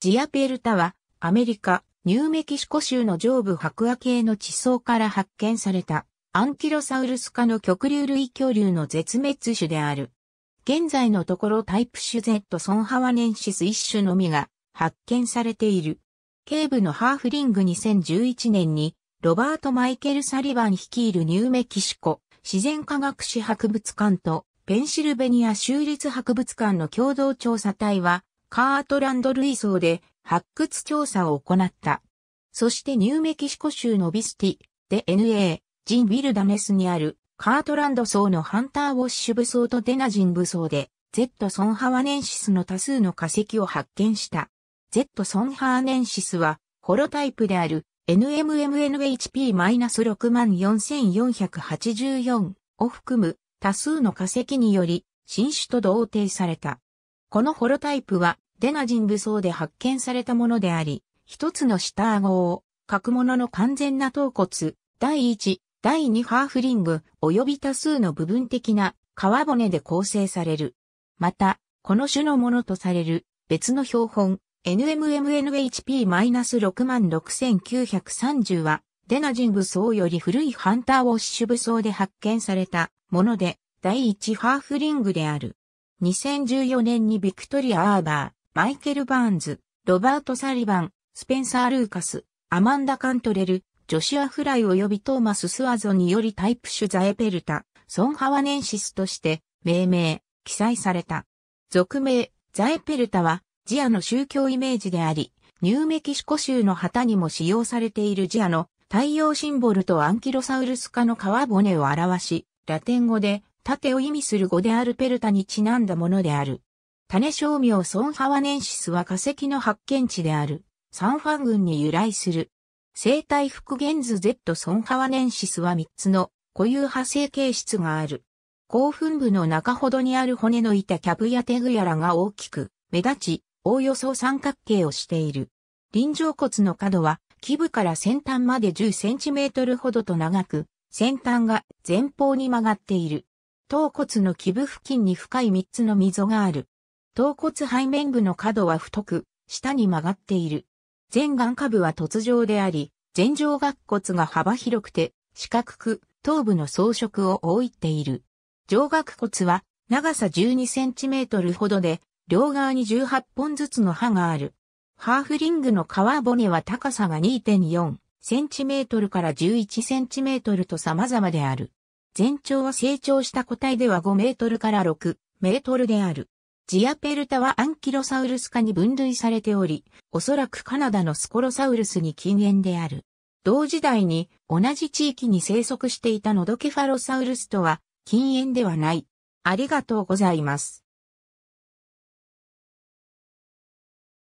ジアペルタは、アメリカ、ニューメキシコ州の上部白亜系の地層から発見された、アンキロサウルス科の極流類恐竜の絶滅種である。現在のところタイプ種トソンハワネンシス一種のみが発見されている。警部のハーフリング2011年に、ロバート・マイケル・サリバン率いるニューメキシコ自然科学史博物館とペンシルベニア州立博物館の共同調査隊はカートランド類層で発掘調査を行った。そしてニューメキシコ州のビスティ、で NA、ジン・ウィルダネスにあるカートランド層のハンター・ウォッシュ武装とデナジン武装で、Z ソンハワネンシスの多数の化石を発見した。Z ソンハーネンシスは、ホロタイプである NMMNHP-64484 を含む多数の化石により、新種と同定された。このホロタイプは、デナジン武装で発見されたものであり、一つの下顎を、角物の完全な頭骨、第一、第二ハーフリング、及び多数の部分的な皮骨で構成される。また、この種のものとされる別の標本、NMMNHP-66930 は、デナジン武装より古いハンターウォッシュ武装で発見されたもので、第一ハーフリングである。2014年にビクトリア・アーバー、マイケル・バーンズ、ロバート・サリバン、スペンサー・ルーカス、アマンダ・カントレル、ジョシュア・フライ及びトーマス・スワゾによりタイプ種ザエペルタ、ソンハワネンシスとして命名、記載された。俗名、ザエペルタは、ジアの宗教イメージであり、ニューメキシコ州の旗にも使用されているジアの太陽シンボルとアンキロサウルス科の皮骨を表し、ラテン語で盾を意味する語であるペルタにちなんだものである。種商名ソンハワネンシスは化石の発見地である、サンファン群に由来する。生態復元図 Z ソンハワネンシスは3つの固有派生形質がある。興奮部の中ほどにある骨の板キャブやテグやらが大きく、目立ち、おおよそ三角形をしている。臨場骨の角は、基部から先端まで10センチメートルほどと長く、先端が前方に曲がっている。頭骨の基部付近に深い3つの溝がある。頭骨背面部の角は太く、下に曲がっている。前眼下部は突上であり、前上顎骨が幅広くて、四角く、頭部の装飾を覆っている。上顎骨は長さ12センチメートルほどで、両側に18本ずつの歯がある。ハーフリングの皮骨は高さが2.4センチメートルから11センチメートルと様々である。全長は成長した個体では5メートルから6メートルである。ジアペルタはアンキロサウルス科に分類されており、おそらくカナダのスコロサウルスに近縁である。同時代に同じ地域に生息していたノドケファロサウルスとは近縁ではない。ありがとうございます。